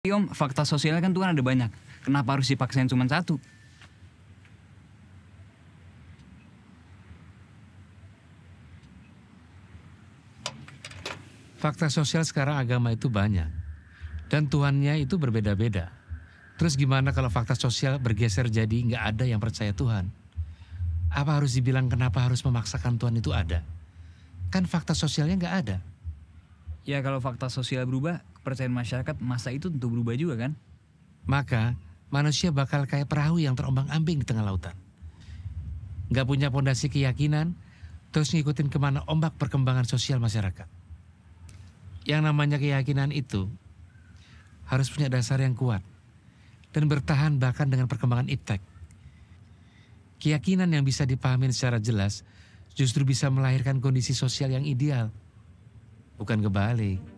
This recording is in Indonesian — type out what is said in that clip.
Om, fakta sosial kan Tuhan ada banyak. Kenapa harus dipaksain cuma satu? Fakta sosial sekarang agama itu banyak. Dan Tuhannya itu berbeda-beda. Terus gimana kalau fakta sosial bergeser jadi nggak ada yang percaya Tuhan? Apa harus dibilang kenapa harus memaksakan Tuhan itu ada? Kan fakta sosialnya nggak ada. Ya kalau fakta sosial berubah, kepercayaan masyarakat masa itu tentu berubah juga kan? Maka manusia bakal kayak perahu yang terombang-ambing di tengah lautan. Gak punya pondasi keyakinan, terus ngikutin kemana ombak perkembangan sosial masyarakat. Yang namanya keyakinan itu harus punya dasar yang kuat dan bertahan bahkan dengan perkembangan iptek. Keyakinan yang bisa dipahami secara jelas justru bisa melahirkan kondisi sosial yang ideal – bukan kebalik.